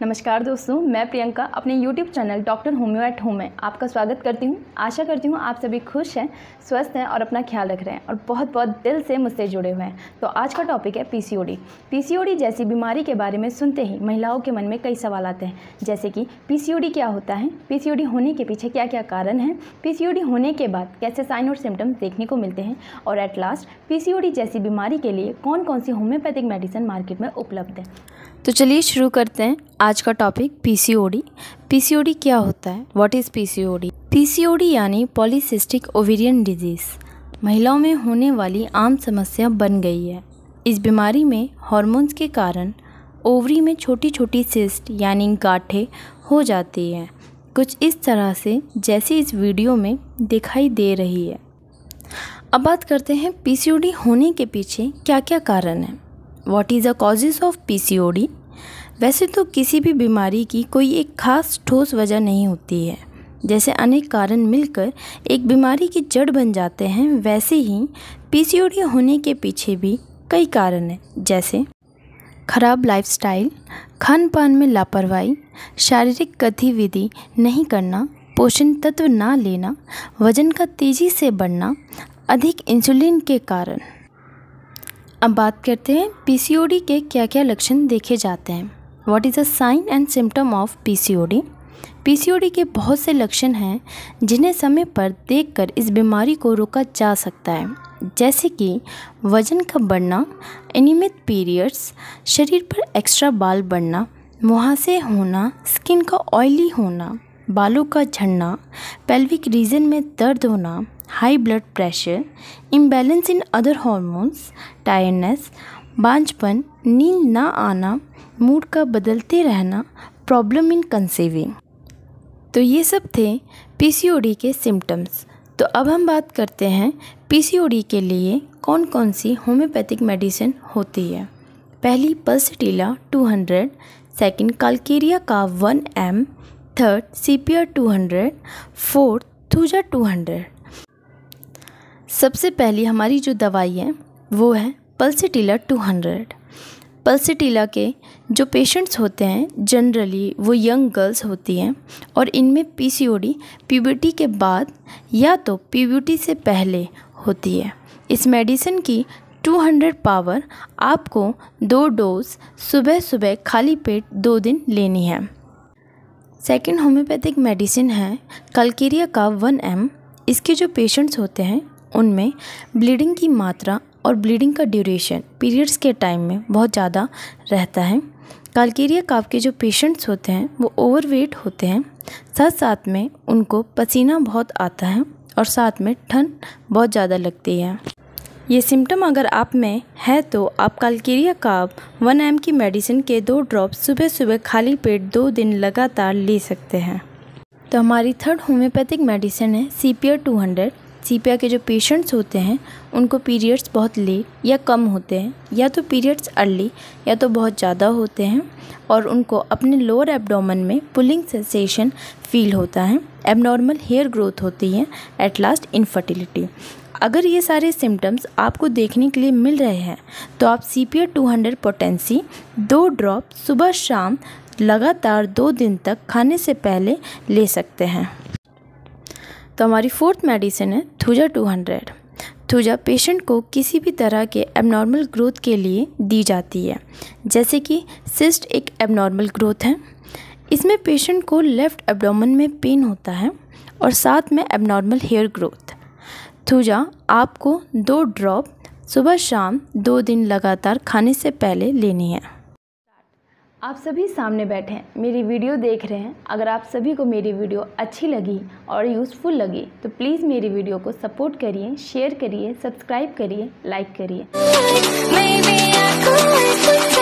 नमस्कार दोस्तों मैं प्रियंका अपने YouTube channel Doctor Homeo at Home में आपका स्वागत करती हूँ आशा करती हूँ आप सभी खुश हैं स्वस्थ हैं और अपना ख्याल रख रहे हैं और बहुत बहुत दिल से मुझसे जुड़े हुए हैं तो आज का टॉपिक है पीसीओडी पीसीओडी जैसी बीमारी के बारे में सुनते ही महिलाओं के मन में कई सवाल आते हैं जैसे कि पी क्या होता है पी होने के पीछे क्या क्या कारण है पी होने के बाद कैसे साइन और सिम्टम्स देखने को मिलते हैं और एट लास्ट पी जैसी बीमारी के लिए कौन कौन सी होम्योपैथिक मेडिसिन मार्केट में उपलब्ध है तो चलिए शुरू करते हैं आज का टॉपिक पीसीओडी पीसीओडी क्या होता है व्हाट इज़ पीसीओडी पीसीओडी यानी पॉलीसिस्टिक ओवेरियन डिजीज़ महिलाओं में होने वाली आम समस्या बन गई है इस बीमारी में हॉर्मोन्स के कारण ओवरी में छोटी छोटी सिस्ट यानी गाठे हो जाती है कुछ इस तरह से जैसे इस वीडियो में दिखाई दे रही है अब बात करते हैं पीसीओडी होने के पीछे क्या क्या कारण है what is the causes of PCOD वैसे तो किसी भी बीमारी की कोई एक खास ठोस वजह नहीं होती है जैसे अनेक कारण मिलकर एक बीमारी की जड़ बन जाते हैं वैसे ही पीसीओडी होने के पीछे भी कई कारण हैं जैसे खराब लाइफस्टाइल, खान पान में लापरवाही शारीरिक गतिविधि नहीं करना पोषण तत्व ना लेना वजन का तेज़ी से बढ़ना अधिक इंसुलिन के कारण अब बात करते हैं पीसीओडी के क्या क्या लक्षण देखे जाते हैं what is the sign and symptom of PCOD PCOD के बहुत से लक्षण हैं जिन्हें समय पर देखकर इस बीमारी को रोका जा सकता है जैसे कि वजन का बढ़ना अनियमित पीरियड्स शरीर पर एक्स्ट्रा बाल बढ़ना मुहासे होना स्किन का ऑयली होना बालों का झड़ना पेल्विक रीजन में दर्द होना high blood pressure, imbalance in other hormones, tiredness, बांझपन नींद ना आना मूड का बदलते रहना प्रॉब्लम इन कंसेविंग तो ये सब थे पीसीओडी के सिम्टम्स तो अब हम बात करते हैं पीसीओडी के लिए कौन कौन सी होम्योपैथिक मेडिसिन होती है पहली पल्सटीला 200, सेकेंड कालकेरिया का 1 M third C P R two hundred fourth thuja two hundred सबसे पहली हमारी जो दवाई है वो है पल्सिटीला टू हंड्रेड पल्सिटीला के जो पेशेंट्स होते हैं जनरली वो यंग गर्ल्स होती हैं और इनमें पीसीओडी प्यूबर्टी के बाद या तो प्यूबर्टी से पहले होती है इस मेडिसिन की 200 पावर आपको दो डोज सुबह सुबह खाली पेट दो दिन लेनी है सेकेंड होम्योपैथिक मेडिसिन है कलकेरिया का वन एम इसके जो पेशेंट्स होते हैं उनमें ब्लीडिंग की मात्रा और ब्लीडिंग का ड्यूरेशन पीरियड्स के टाइम में बहुत ज़्यादा रहता है कालकेरिया काव के जो पेशेंट्स होते हैं वो ओवरवेट होते हैं साथ साथ में उनको पसीना बहुत आता है और साथ में ठंड बहुत ज़्यादा लगती है ये सिम्टम अगर आप में है तो आप कालकेरिया काव वन एम की मेडिसिन के दो ड्रॉप सुबह सुबह खाली पेट दो दिन लगातार ले सकते हैं तो हमारी थर्ड होम्योपैथिक मेडिसिन है C P R two hundred sepia के जो पेशेंट्स होते हैं उनको पीरियड्स बहुत लेट या कम होते हैं या तो पीरियड्स अर्ली या तो बहुत ज़्यादा होते हैं और उनको अपने लोअर एबडोमन में पुलिंग सेंसेशन फील होता है एबनॉर्मल हेयर ग्रोथ होती है एट लास्ट इनफर्टिलिटी अगर ये सारे सिम्टम्स आपको देखने के लिए मिल रहे हैं तो आप C P two hundred potency दो ड्रॉप सुबह शाम लगातार दो दिन तक खाने से पहले ले सकते हैं तो हमारी फोर्थ मेडिसिन है thuja two hundred thuja patient को किसी भी तरह के एबनॉर्मल ग्रोथ के लिए दी जाती है जैसे कि सिस्ट एक एबनॉर्मल ग्रोथ है इसमें पेशेंट को लेफ़्ट एबडोमन में पेन होता है और साथ में एबनॉर्मल हेयर ग्रोथ थूजा आपको दो ड्रॉप सुबह शाम दो दिन लगातार खाने से पहले लेनी है आप सभी सामने बैठे हैं मेरी वीडियो देख रहे हैं अगर आप सभी को मेरी वीडियो अच्छी लगी और यूज़फुल लगी तो प्लीज़ मेरी वीडियो को सपोर्ट करिए शेयर करिए सब्सक्राइब करिए लाइक करिए